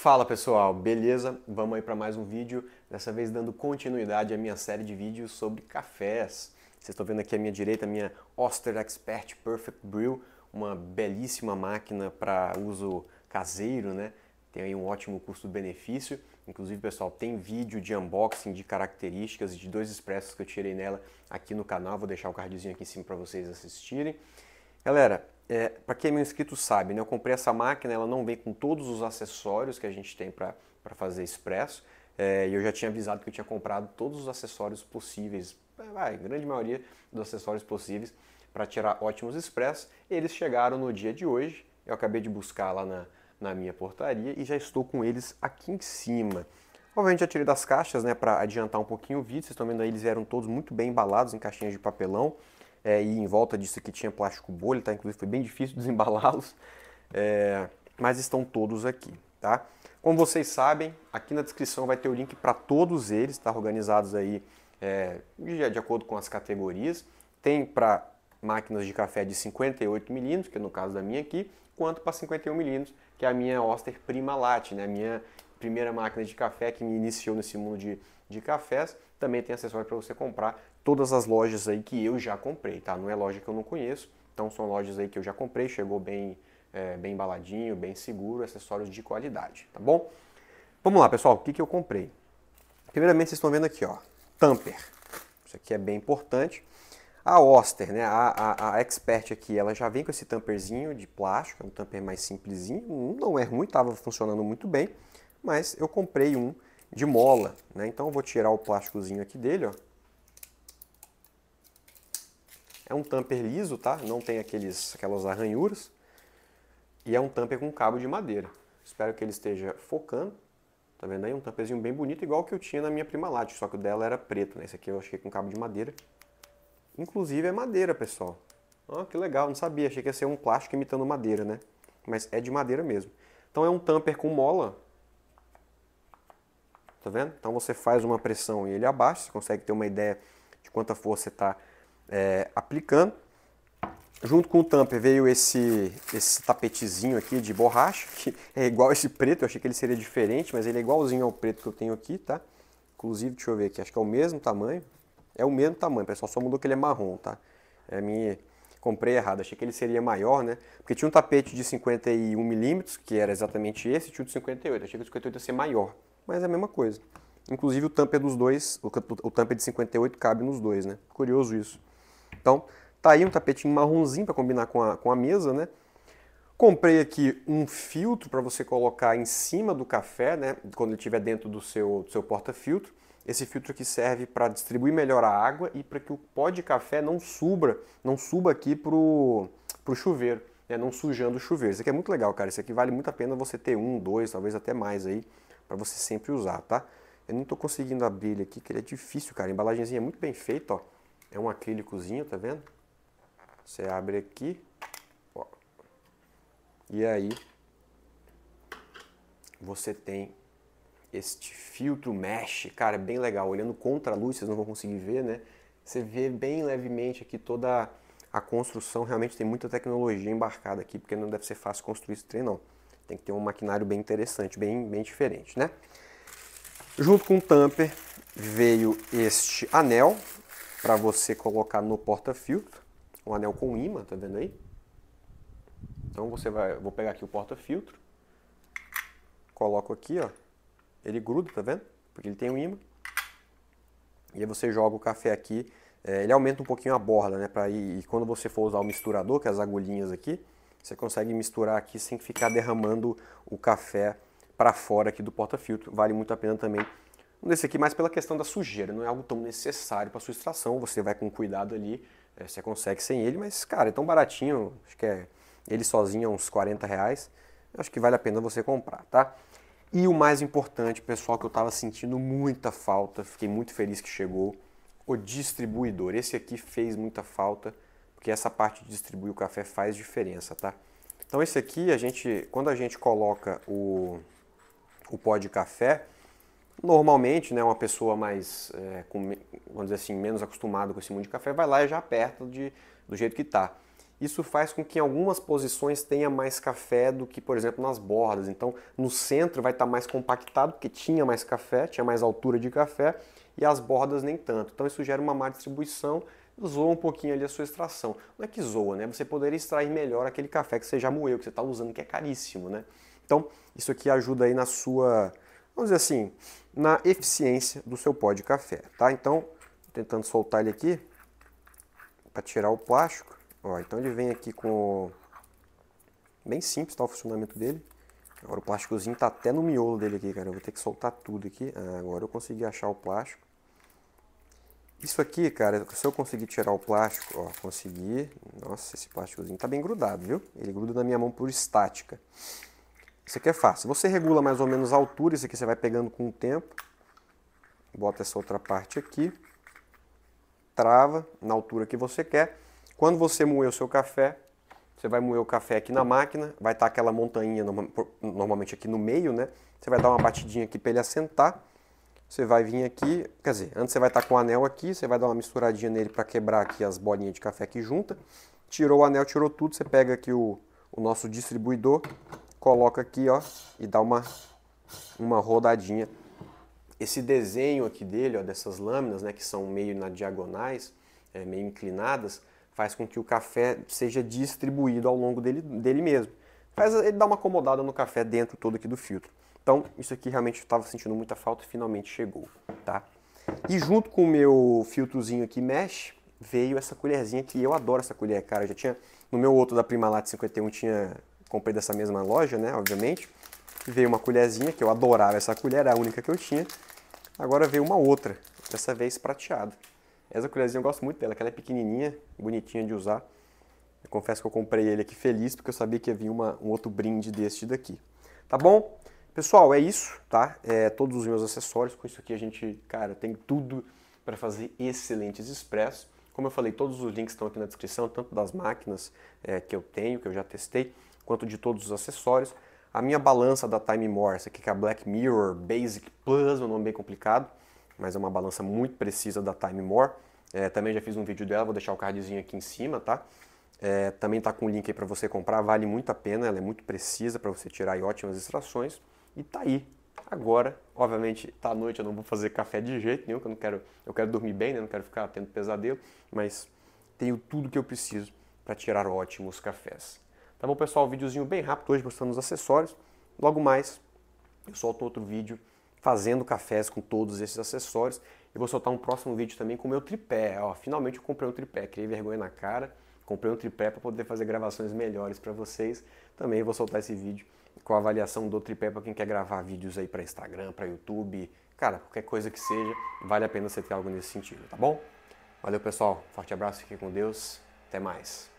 Fala pessoal, beleza? Vamos aí para mais um vídeo, dessa vez dando continuidade à minha série de vídeos sobre cafés. Vocês estão vendo aqui à minha direita a minha Oster Expert Perfect Brew, uma belíssima máquina para uso caseiro, né? Tem aí um ótimo custo-benefício. Inclusive, pessoal, tem vídeo de unboxing de características de dois expressos que eu tirei nela aqui no canal. Vou deixar o cardzinho aqui em cima para vocês assistirem. Galera, é, para quem é meu inscrito sabe, né, eu comprei essa máquina, ela não vem com todos os acessórios que a gente tem para fazer expresso. É, eu já tinha avisado que eu tinha comprado todos os acessórios possíveis, a grande maioria dos acessórios possíveis para tirar ótimos expressos. Eles chegaram no dia de hoje, eu acabei de buscar lá na, na minha portaria e já estou com eles aqui em cima. Obviamente já tirei das caixas né, para adiantar um pouquinho o vídeo, vocês estão vendo aí, eles eram todos muito bem embalados em caixinhas de papelão é, e em volta disso aqui tinha plástico bolha, tá? Inclusive foi bem difícil desembalá-los, é, mas estão todos aqui, tá? Como vocês sabem, aqui na descrição vai ter o link para todos eles, tá? Organizados aí é, de, de acordo com as categorias. Tem para máquinas de café de 58 milímetros, que é no caso da minha aqui, quanto para 51 milímetros, que é a minha Oster Prima Latte, né? A minha primeira máquina de café que me iniciou nesse mundo de, de cafés também tem acessório para você comprar. Todas as lojas aí que eu já comprei, tá? Não é loja que eu não conheço, então são lojas aí que eu já comprei, chegou bem, é, bem embaladinho, bem seguro, acessórios de qualidade, tá bom? Vamos lá, pessoal, o que, que eu comprei? Primeiramente, vocês estão vendo aqui, ó, tamper. Isso aqui é bem importante. A Oster, né, a, a, a Expert aqui, ela já vem com esse tamperzinho de plástico, é um tamper mais simplesinho, não é ruim, estava funcionando muito bem, mas eu comprei um de mola. Né? Então eu vou tirar o plásticozinho aqui dele. Ó. É um tamper liso, tá? não tem aqueles, aquelas arranhuras. E é um tamper com cabo de madeira. Espero que ele esteja focando. Tá vendo aí? Um tamperzinho bem bonito, igual que eu tinha na minha Prima Latte, só que o dela era preto, né? Esse aqui eu achei com cabo de madeira. Inclusive é madeira, pessoal. Ó, oh, que legal, não sabia, achei que ia ser um plástico imitando madeira, né? Mas é de madeira mesmo. Então é um tamper com mola, tá vendo? Então você faz uma pressão e ele abaixa, você consegue ter uma ideia de quanta força você está é, aplicando. Junto com o tamper veio esse, esse tapetezinho aqui de borracha, que é igual esse preto, eu achei que ele seria diferente, mas ele é igualzinho ao preto que eu tenho aqui, tá? Inclusive, deixa eu ver aqui, acho que é o mesmo tamanho, é o mesmo tamanho, pessoal, só mudou que ele é marrom, tá? É minha... Comprei errado, achei que ele seria maior, né? Porque tinha um tapete de 51 milímetros, que era exatamente esse, e tinha o de 58, achei que o de 58 ia ser maior mas é a mesma coisa. Inclusive o tamper dos dois, o, tampa tamper de 58 cabe nos dois, né? Curioso isso. Então, tá aí um tapetinho marronzinho para combinar com a, com a mesa, né? Comprei aqui um filtro para você colocar em cima do café, né? Quando ele estiver dentro do seu, do seu porta-filtro. Esse filtro aqui serve para distribuir melhor a água e para que o pó de café não suba, não suba aqui pro, pro chuveiro, né? não sujando o chuveiro. Isso aqui é muito legal, cara. Isso aqui vale muito a pena você ter um, dois, talvez até mais aí para você sempre usar, tá? Eu não estou conseguindo abrir ele aqui, que ele é difícil, cara. A embalagenzinha é muito bem feita, ó. É um acrílicozinho, tá vendo? Você abre aqui, ó. E aí você tem este filtro mesh, cara, é bem legal. Olhando contra a luz, vocês não vão conseguir ver, né? Você vê bem levemente aqui toda a construção. Realmente tem muita tecnologia embarcada aqui, porque não deve ser fácil construir esse trem, não. Tem que ter um maquinário bem interessante, bem, bem diferente, né? Junto com o tamper veio este anel para você colocar no porta-filtro, um anel com imã, tá vendo aí? Então você vai, vou pegar aqui o porta-filtro, coloco aqui, ó, ele gruda, tá vendo? Porque ele tem um imã. E aí você joga o café aqui, é, ele aumenta um pouquinho a borda, né? Pra ir, e quando você for usar o misturador, que é as agulhinhas aqui, você consegue misturar aqui sem ficar derramando o café para fora aqui do porta-filtro. Vale muito a pena também desse aqui mais pela questão da sujeira, não é algo tão necessário para sua extração, você vai com cuidado ali, eh, você consegue sem ele, mas cara, é tão baratinho, acho que é ele sozinho é uns 40 reais, acho que vale a pena você comprar, tá? E o mais importante, pessoal, que eu estava sentindo muita falta, fiquei muito feliz que chegou, o distribuidor, esse aqui fez muita falta, porque essa parte de distribuir o café faz diferença, tá? Então esse aqui, a gente, quando a gente coloca o, o pó de café, normalmente, né, uma pessoa mais, é, com, vamos dizer assim, menos acostumada com esse mundo de café, vai lá e já aperta de, do jeito que está. Isso faz com que em algumas posições tenha mais café do que, por exemplo, nas bordas. Então, no centro vai estar tá mais compactado, porque tinha mais café, tinha mais altura de café, e as bordas nem tanto. Então, isso gera uma má distribuição zoa um pouquinho ali a sua extração. Não é que zoa, né? Você poderia extrair melhor aquele café que você já moeu, que você está usando, que é caríssimo, né? Então, isso aqui ajuda aí na sua, vamos dizer assim, na eficiência do seu pó de café, tá? Então, tentando soltar ele aqui, para tirar o plástico. Ó, então ele vem aqui com... Bem simples, tá? O funcionamento dele. Agora o plásticozinho tá até no miolo dele aqui, cara. Eu vou ter que soltar tudo aqui. Ah, agora eu consegui achar o plástico. Isso aqui, cara, se eu conseguir tirar o plástico, ó, consegui. Nossa, esse plásticozinho tá bem grudado, viu? Ele gruda na minha mão por estática. Isso aqui é fácil. Você regula mais ou menos a altura, isso aqui você vai pegando com o tempo. Bota essa outra parte aqui. Trava na altura que você quer. Quando você moer o seu café, você vai moer o café aqui na máquina, vai estar tá aquela montanha normalmente aqui no meio, né? Você vai dar uma batidinha aqui para ele assentar. Você vai vir aqui, quer dizer, antes você vai estar com o anel aqui, você vai dar uma misturadinha nele para quebrar aqui as bolinhas de café que junta. Tirou o anel, tirou tudo, você pega aqui o, o nosso distribuidor, coloca aqui, ó, e dá uma, uma rodadinha. Esse desenho aqui dele, ó, dessas lâminas, né, que são meio na diagonais, é, meio inclinadas, faz com que o café seja distribuído ao longo dele, dele mesmo. Faz ele dar uma acomodada no café dentro todo aqui do filtro. Então, isso aqui realmente eu estava sentindo muita falta e finalmente chegou, tá? E junto com o meu filtrozinho aqui mesh, veio essa colherzinha que eu adoro essa colher, cara. Eu já tinha, no meu outro da Primalat 51 tinha, comprei dessa mesma loja, né, obviamente. Veio uma colherzinha que eu adorava essa colher, era a única que eu tinha. Agora veio uma outra, dessa vez prateada. Essa colherzinha eu gosto muito dela, que ela é pequenininha, bonitinha de usar. Eu confesso que eu comprei ele aqui feliz, porque eu sabia que ia vir uma, um outro brinde deste daqui. Tá bom? Pessoal, é isso, tá? É, todos os meus acessórios, com isso aqui a gente, cara, tem tudo para fazer excelentes expressos. Como eu falei, todos os links estão aqui na descrição, tanto das máquinas é, que eu tenho, que eu já testei, quanto de todos os acessórios. A minha balança da Time Morse aqui, que é a Black Mirror Basic Plus, um nome bem complicado, mas é uma balança muito precisa da Time More. É, também já fiz um vídeo dela, vou deixar o cardzinho aqui em cima, tá? É, também tá com o link aí para você comprar, vale muito a pena, ela é muito precisa para você tirar ótimas extrações. E tá aí. Agora, obviamente, tá à noite, eu não vou fazer café de jeito nenhum, que eu não quero, eu quero dormir bem, né? Não quero ficar tendo pesadelo, mas tenho tudo que eu preciso para tirar ótimos cafés. Tá bom, pessoal? Um videozinho bem rápido hoje mostrando os acessórios. Logo mais, eu solto outro vídeo fazendo cafés com todos esses acessórios. E vou soltar um próximo vídeo também com o meu tripé. Ó, finalmente eu comprei um tripé, criei vergonha na cara, comprei um tripé para poder fazer gravações melhores para vocês. Também vou soltar esse vídeo com a avaliação do tripé para quem quer gravar vídeos aí para Instagram, para YouTube, cara, qualquer coisa que seja, vale a pena você ter algo nesse sentido, tá bom? Valeu, pessoal. Forte abraço, fique com Deus. Até mais.